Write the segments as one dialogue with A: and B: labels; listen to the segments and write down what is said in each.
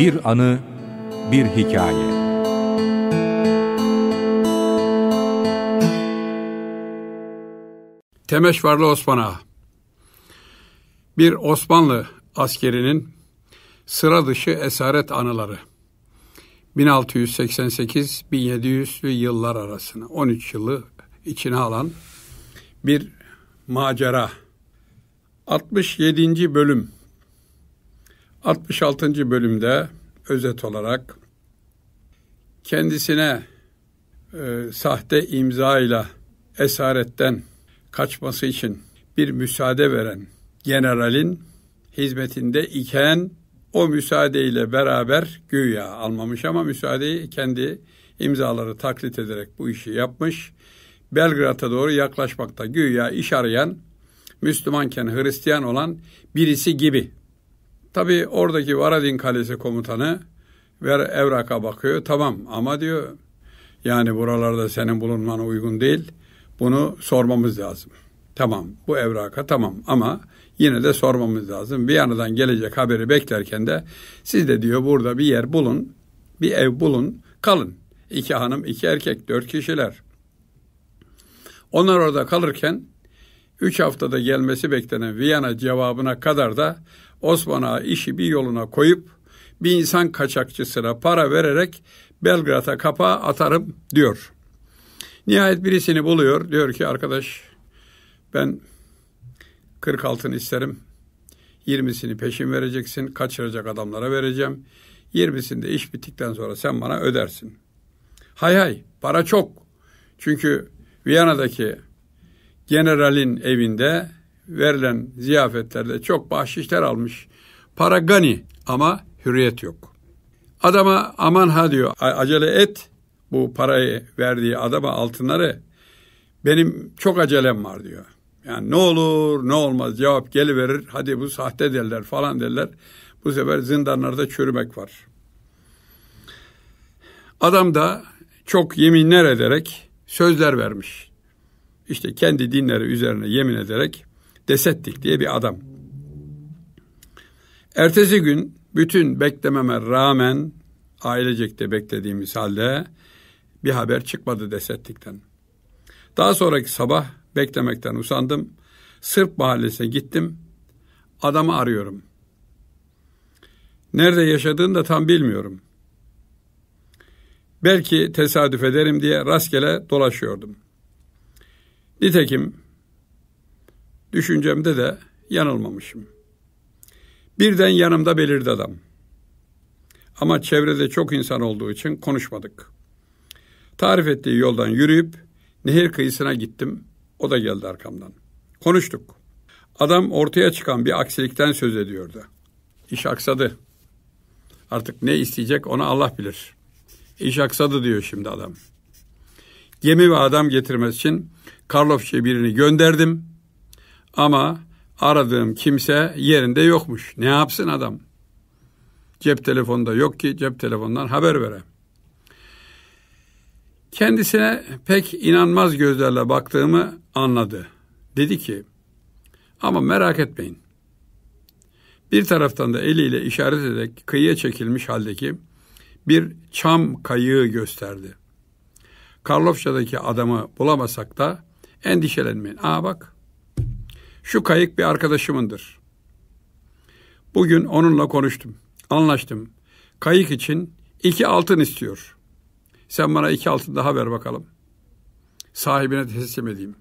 A: Bir anı, bir hikaye. Temeşvarlı Osman Bir Osmanlı askerinin sıra dışı esaret anıları 1688 1700 yıllar arasını 13 yılı içine alan bir macera 67. bölüm 66. bölümde özet olarak kendisine e, sahte imza ile esaretten kaçması için bir müsaade veren generalin hizmetinde iken o müsaadeyle beraber güya almamış ama müsaadeyi kendi imzaları taklit ederek bu işi yapmış. Belgrad'a doğru yaklaşmakta güya iş arayan Müslümanken Hristiyan olan birisi gibi Tabi oradaki Varadin Kalesi komutanı ver evraka bakıyor. Tamam ama diyor yani buralarda senin bulunmana uygun değil. Bunu sormamız lazım. Tamam bu evraka tamam ama yine de sormamız lazım. Bir Viyana'dan gelecek haberi beklerken de siz de diyor burada bir yer bulun, bir ev bulun, kalın. İki hanım, iki erkek, dört kişiler. Onlar orada kalırken 3 haftada gelmesi beklenen Viyana cevabına kadar da Osman Ağa işi bir yoluna koyup bir insan kaçakçısına para vererek Belgrad'a kapağı atarım diyor. Nihayet birisini buluyor. Diyor ki arkadaş ben 46'ını isterim. 20'sini peşin vereceksin. Kaçıracak adamlara vereceğim. 20'sini de iş bittikten sonra sen bana ödersin. Hay hay para çok. Çünkü Viyana'daki generalin evinde verilen ziyafetlerde çok bahşişler almış. Para gani ama hürriyet yok. Adama aman ha diyor acele et bu parayı verdiği adama altınları benim çok acelem var diyor. Yani ne olur ne olmaz cevap geliverir hadi bu sahte derler falan derler. Bu sefer zindanlarda çürümek var. Adam da çok yeminler ederek sözler vermiş işte kendi dinleri üzerine yemin ederek desettik diye bir adam. Ertesi gün bütün beklememe rağmen ailecekte beklediğimiz halde bir haber çıkmadı desettikten. Daha sonraki sabah beklemekten usandım. Sırp mahallesine gittim. Adamı arıyorum. Nerede yaşadığını da tam bilmiyorum. Belki tesadüf ederim diye rastgele dolaşıyordum.'' Nitekim düşüncemde de yanılmamışım. Birden yanımda belirdi adam. Ama çevrede çok insan olduğu için konuşmadık. Tarif ettiği yoldan yürüyüp nehir kıyısına gittim. O da geldi arkamdan. Konuştuk. Adam ortaya çıkan bir aksilikten söz ediyordu. İş aksadı. Artık ne isteyecek onu Allah bilir. İş aksadı diyor şimdi adam. Gemi ve adam getirmesi için Karlofçu'ya birini gönderdim ama aradığım kimse yerinde yokmuş. Ne yapsın adam? Cep telefonda yok ki cep telefondan haber verem. Kendisine pek inanmaz gözlerle baktığımı anladı. Dedi ki ama merak etmeyin. Bir taraftan da eliyle işaret ederek kıyıya çekilmiş haldeki bir çam kayığı gösterdi. Karlofça'daki adamı bulamasak da Endişelenmeyin. Aa bak şu kayık bir arkadaşımındır. Bugün onunla konuştum. Anlaştım. Kayık için iki altın istiyor. Sen bana iki altın daha ver bakalım. Sahibine teslim edeyim.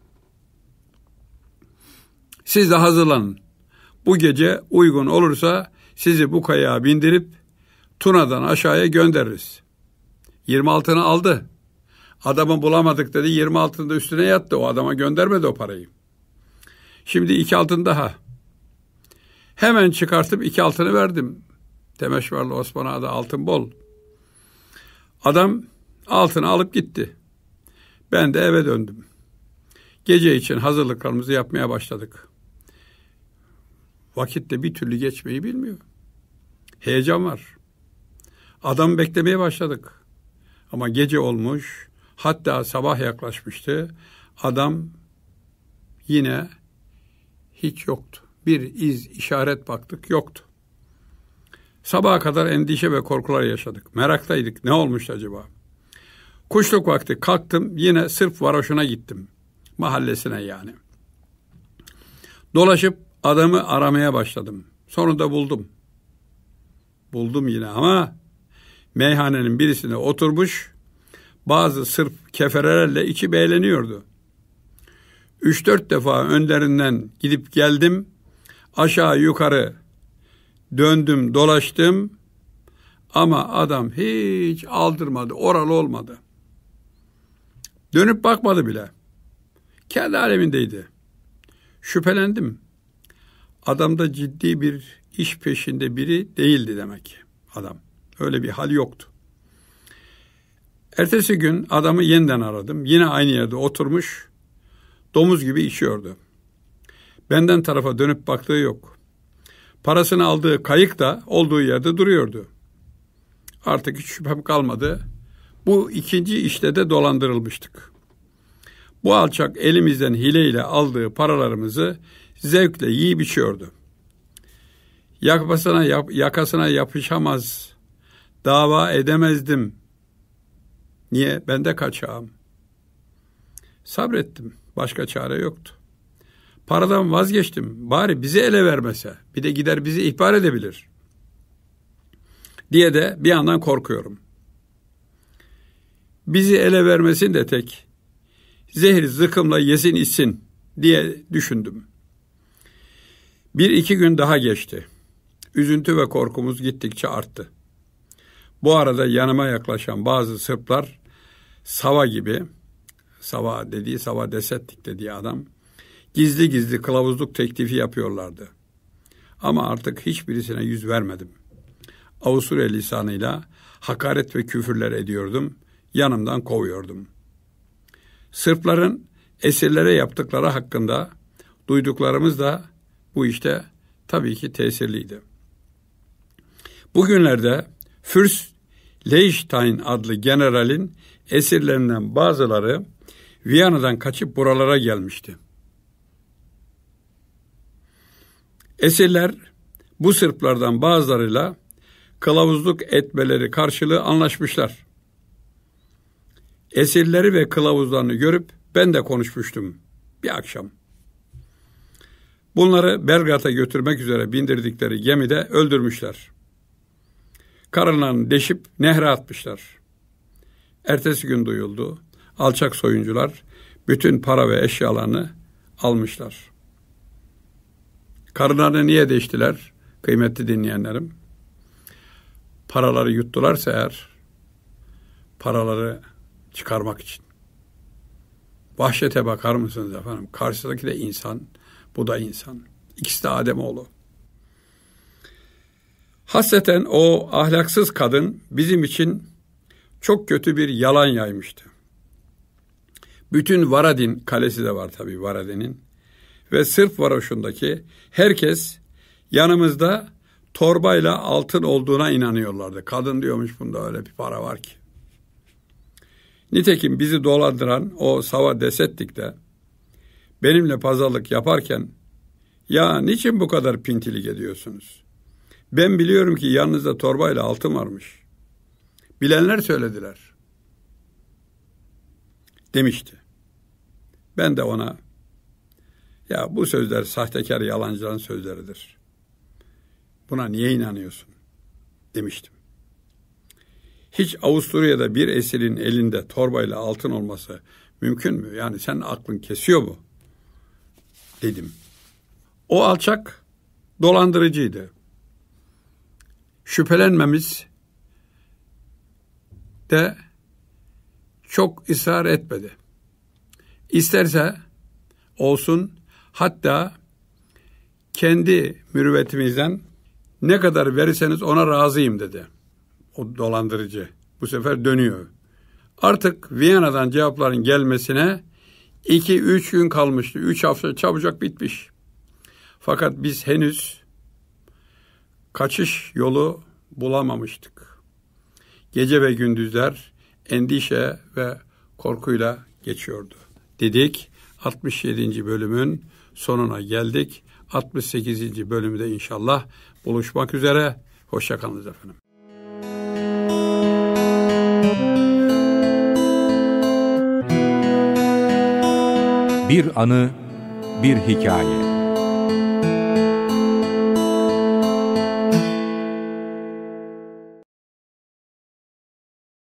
A: Siz de hazırlanın. Bu gece uygun olursa sizi bu kayaya bindirip Tuna'dan aşağıya göndeririz. 26'ını aldı. Adamı bulamadık dedi. 20 altında üstüne yattı. O adama göndermedi o parayı. Şimdi iki altın daha. Hemen çıkartıp iki altını verdim. Temeşvarlı Osman Ağa'da altın bol. Adam altını alıp gitti. Ben de eve döndüm. Gece için hazırlıklarımızı yapmaya başladık. Vakitte bir türlü geçmeyi bilmiyor. Heyecan var. Adam beklemeye başladık. Ama gece olmuş, Hatta sabah yaklaşmıştı. Adam yine hiç yoktu. Bir iz, işaret baktık yoktu. Sabaha kadar endişe ve korkular yaşadık. Meraktaydık. Ne olmuş acaba? Kuşluk vakti kalktım yine sırf varoşuna gittim. Mahallesine yani. Dolaşıp adamı aramaya başladım. Sonunda buldum. Buldum yine ama meyhanenin birisine oturmuş bazı Sırp keferelerle içi beğleniyordu. Üç dört defa önlerinden gidip geldim, aşağı yukarı döndüm dolaştım ama adam hiç aldırmadı, oral olmadı. Dönüp bakmadı bile. Kendi alemindeydi. Şüphelendim. Adamda ciddi bir iş peşinde biri değildi demek ki adam. Öyle bir hal yoktu. Ertesi gün adamı yeniden aradım. Yine aynı yerde oturmuş, domuz gibi içiyordu. Benden tarafa dönüp baktığı yok. Parasını aldığı kayık da olduğu yerde duruyordu. Artık hiç şüphem kalmadı. Bu ikinci işte de dolandırılmıştık. Bu alçak elimizden hileyle aldığı paralarımızı zevkle yiyip içiyordu. Yakasına, yap, yakasına yapışamaz, dava edemezdim Niye? Ben de kaçağım. Sabrettim. Başka çare yoktu. Paradan vazgeçtim. Bari bizi ele vermese. Bir de gider bizi ihbar edebilir. Diye de bir yandan korkuyorum. Bizi ele vermesin de tek. Zehir zıkımla yesin içsin diye düşündüm. Bir iki gün daha geçti. Üzüntü ve korkumuz gittikçe arttı. Bu arada yanıma yaklaşan bazı Sırplar Sava gibi, Sava dediği Sava Desettik dediği adam gizli gizli kılavuzluk teklifi yapıyorlardı. Ama artık hiçbirisine yüz vermedim. Avusturya lisanıyla hakaret ve küfürler ediyordum, yanımdan kovuyordum. Sırpların esirlere yaptıkları hakkında duyduklarımız da bu işte tabii ki tesirliydi. Bugünlerde Fürst Leichstein adlı generalin esirlerinden bazıları Viyana'dan kaçıp buralara gelmişti. Esirler bu Sırplardan bazılarıyla kılavuzluk etmeleri karşılığı anlaşmışlar. Esirleri ve kılavuzlarını görüp ben de konuşmuştum bir akşam. Bunları Belgrad'a götürmek üzere bindirdikleri gemide öldürmüşler karınlarını deşip nehre atmışlar. Ertesi gün duyuldu. Alçak soyuncular bütün para ve eşyalarını almışlar. Karınlarını niye değiştiler kıymetli dinleyenlerim? Paraları yuttularsa eğer, paraları çıkarmak için. Vahşete bakar mısınız efendim? Karşıdaki de insan, bu da insan. İkisi de Ademoğlu. Hasreten o ahlaksız kadın bizim için çok kötü bir yalan yaymıştı. Bütün Varadin kalesi de var tabii Varadin'in. Ve sırf varoşundaki herkes yanımızda torbayla altın olduğuna inanıyorlardı. Kadın diyormuş bunda öyle bir para var ki. Nitekim bizi dolandıran o Sava Desettik de benimle pazarlık yaparken ya niçin bu kadar pintilik ediyorsunuz? Ben biliyorum ki yanınızda torbayla altın varmış. Bilenler söylediler. Demişti. Ben de ona ya bu sözler sahtekar yalancıların sözleridir. Buna niye inanıyorsun? Demiştim. Hiç Avusturya'da bir esirin elinde torbayla altın olması mümkün mü? Yani sen aklın kesiyor mu? Dedim. O alçak dolandırıcıydı şüphelenmemiz de çok ısrar etmedi. İsterse olsun hatta kendi mürüvvetimizden ne kadar verirseniz ona razıyım dedi. O dolandırıcı bu sefer dönüyor. Artık Viyana'dan cevapların gelmesine iki üç gün kalmıştı. Üç hafta çabucak bitmiş. Fakat biz henüz kaçış yolu bulamamıştık. Gece ve gündüzler endişe ve korkuyla geçiyordu. Dedik 67. bölümün sonuna geldik. 68. bölümde inşallah buluşmak üzere. Hoşçakalınız efendim. Bir anı, bir hikaye.